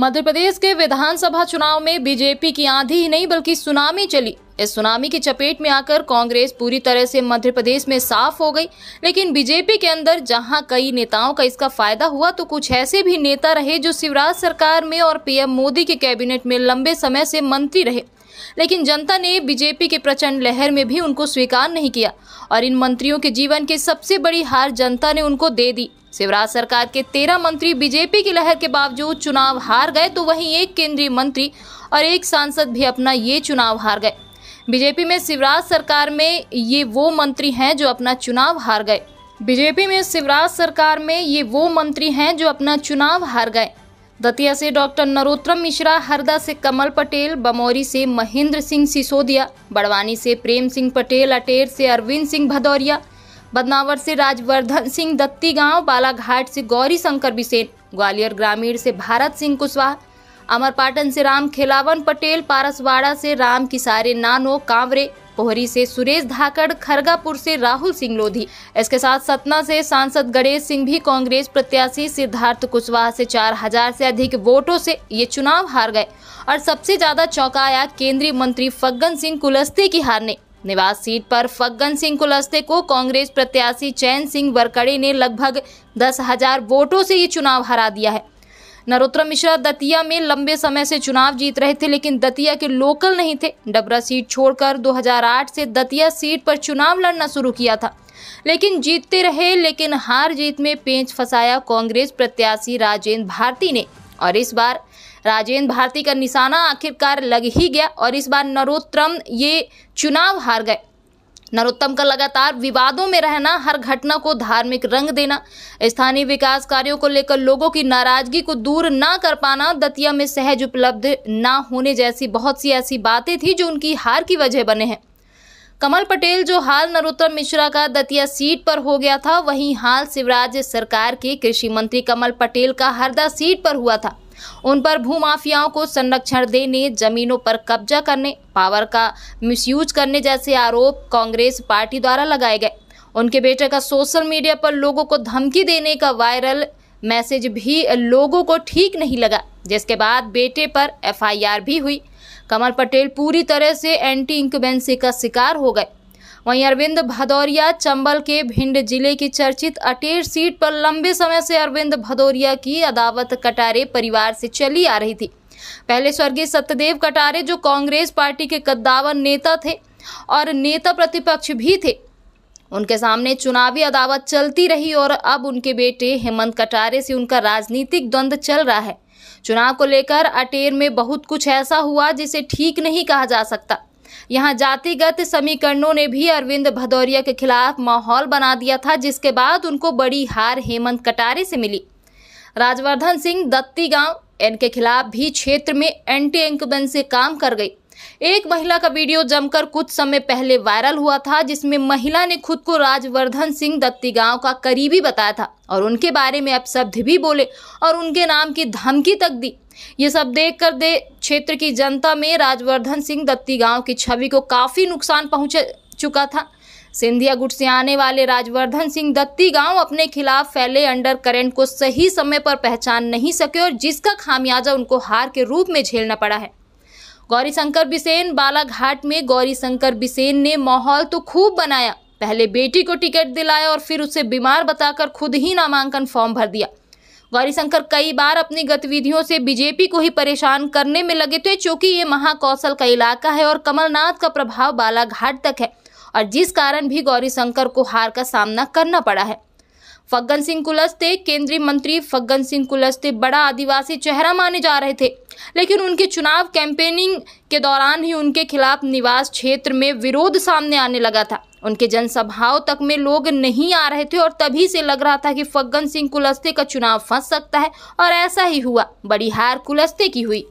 मध्य प्रदेश के विधानसभा चुनाव में बीजेपी की आंधी ही नहीं बल्कि सुनामी चली इस सुनामी की चपेट में आकर कांग्रेस पूरी तरह से मध्य प्रदेश में साफ हो गई लेकिन बीजेपी के अंदर जहां कई नेताओं का इसका फायदा हुआ तो कुछ ऐसे भी नेता रहे जो शिवराज सरकार में और पीएम मोदी के कैबिनेट में लंबे समय से मंत्री रहे लेकिन जनता ने बीजेपी के प्रचंड लहर में भी उनको स्वीकार नहीं किया और इन मंत्रियों के जीवन की सबसे बड़ी हार जनता ने उनको दे दी शिवराज सरकार के तेरह मंत्री बीजेपी की लहर के बावजूद चुनाव हार गए तो वहीं एक केंद्रीय मंत्री और एक सांसद भी अपना ये चुनाव हार गए बीजेपी में शिवराज सरकार में ये वो मंत्री हैं जो अपना चुनाव हार गए बीजेपी में शिवराज सरकार में ये वो मंत्री हैं जो अपना चुनाव हार गए दतिया से डॉक्टर नरोत्तम मिश्रा हरदा से कमल पटेल बमौरी से महेंद्र सिंह सिसोदिया बड़वानी से प्रेम सिंह पटेल अटेर से अरविंद सिंह भदौरिया बदनावर से राजवर्धन सिंह दत्ती गांव बालाघाट से गौरी शंकर बिसेन ग्वालियर ग्रामीण से भारत सिंह कुशवाहा अमरपाटन से राम खेलावन पटेल पारसवाड़ा से राम किसारे नानो कांवरे पोहरी से सुरेश धाकड़ खरगापुर से राहुल सिंह लोधी इसके साथ सतना से सांसद गणेश सिंह भी कांग्रेस प्रत्याशी सिद्धार्थ कुशवाहा से चार हजार से अधिक वोटों से ये चुनाव हार गए और सबसे ज्यादा चौंकाया केंद्रीय मंत्री फग्गन सिंह कुलस्ते की हार ने निवास सीट पर फग्गन सिंह कुलस्ते को कांग्रेस प्रत्याशी चैन सिंह वरकड़े ने लगभग दस हजार वोटों से ये चुनाव हरा दिया है नरोत्तम मिश्रा दतिया में लंबे समय से चुनाव जीत रहे थे लेकिन दतिया के लोकल नहीं थे डबरा सीट छोड़कर 2008 से दतिया सीट पर चुनाव लड़ना शुरू किया था लेकिन जीतते रहे लेकिन हार जीत में पेंच फंसाया कांग्रेस प्रत्याशी राजेंद्र भारती ने और इस बार राजेंद्र भारती का निशाना आखिरकार लग ही गया और इस बार नरोत्तम ये चुनाव हार गए नरोत्तम का लगातार विवादों में रहना हर घटना को धार्मिक रंग देना स्थानीय विकास कार्यों को लेकर लोगों की नाराजगी को दूर ना कर पाना दतिया में सहज उपलब्ध ना होने जैसी बहुत सी ऐसी बातें थी जो उनकी हार की वजह बने हैं कमल पटेल जो हाल नरोत्तम मिश्रा का दतिया सीट पर हो गया था वहीं हाल शिवराज सरकार के कृषि मंत्री कमल पटेल का हरदा सीट पर हुआ था उन पर भूमाफियाओं को संरक्षण देने जमीनों पर कब्जा करने पावर का मिसयूज करने जैसे आरोप कांग्रेस पार्टी द्वारा लगाए गए उनके बेटे का सोशल मीडिया पर लोगों को धमकी देने का वायरल मैसेज भी लोगों को ठीक नहीं लगा जिसके बाद बेटे पर एफआईआर भी हुई कमल पटेल पूरी तरह से एंटी इंक्यूबेंसी का शिकार हो गए वहीं अरविंद भदौरिया चंबल के भिंड जिले की चर्चित अटेर सीट पर लंबे समय से अरविंद भदौरिया की अदावत कटारे परिवार से चली आ रही थी पहले स्वर्गीय सत्यदेव कटारे जो कांग्रेस पार्टी के कद्दावर नेता थे और नेता प्रतिपक्ष भी थे उनके सामने चुनावी अदावत चलती रही और अब उनके बेटे हेमंत कटारे से उनका राजनीतिक द्वंद्व चल रहा है चुनाव को लेकर अटेर में बहुत कुछ ऐसा हुआ जिसे ठीक नहीं कहा जा सकता यहाँ जातिगत समीकरणों ने भी अरविंद भदौरिया के खिलाफ माहौल बना दिया था जिसके बाद उनको बड़ी हार हेमंत कटारे से मिली राजवर्धन सिंह दत्ती गांव इनके खिलाफ भी क्षेत्र में एंटी एंकुबेंसी काम कर गई एक महिला का वीडियो जमकर कुछ समय पहले वायरल हुआ था जिसमें महिला ने खुद को राजवर्धन सिंह दत्ती गांव का करीबी बताया था और उनके बारे में अपशब्द भी बोले और उनके नाम की धमकी तक दी ये सब देख कर दे क्षेत्र की जनता में राजवर्धन सिंह दत्ती गांव की छवि को काफ़ी नुकसान पहुँच चुका था सिंधिया गुट से आने वाले राजवर्धन सिंह दत्ती गांव अपने खिलाफ फैले अंडर करेंट को सही समय पर पहचान नहीं सके और जिसका खामियाजा उनको हार के रूप में झेलना पड़ा है गौरीशंकर बिसेन बालाघाट में गौरीशंकर बिसेन ने माहौल तो खूब बनाया पहले बेटी को टिकट दिलाया और फिर उसे बीमार बताकर खुद ही नामांकन फॉर्म भर दिया गौरीशंकर कई बार अपनी गतिविधियों से बीजेपी को ही परेशान करने में लगे थे चूंकि ये महाकौशल का इलाका है और कमलनाथ का प्रभाव बालाघाट तक है और जिस कारण भी गौरीशंकर को हार का सामना करना पड़ा है फग्गन सिंह कुलस्ते केंद्रीय मंत्री फग्गन सिंह कुलस्ते बड़ा आदिवासी चेहरा माने जा रहे थे लेकिन उनके चुनाव कैंपेनिंग के दौरान ही उनके खिलाफ निवास क्षेत्र में विरोध सामने आने लगा था उनके जनसभाओं तक में लोग नहीं आ रहे थे और तभी से लग रहा था कि फग्गन सिंह कुलस्ते का चुनाव फंस सकता है और ऐसा ही हुआ बड़ी हार कुलस्ते की हुई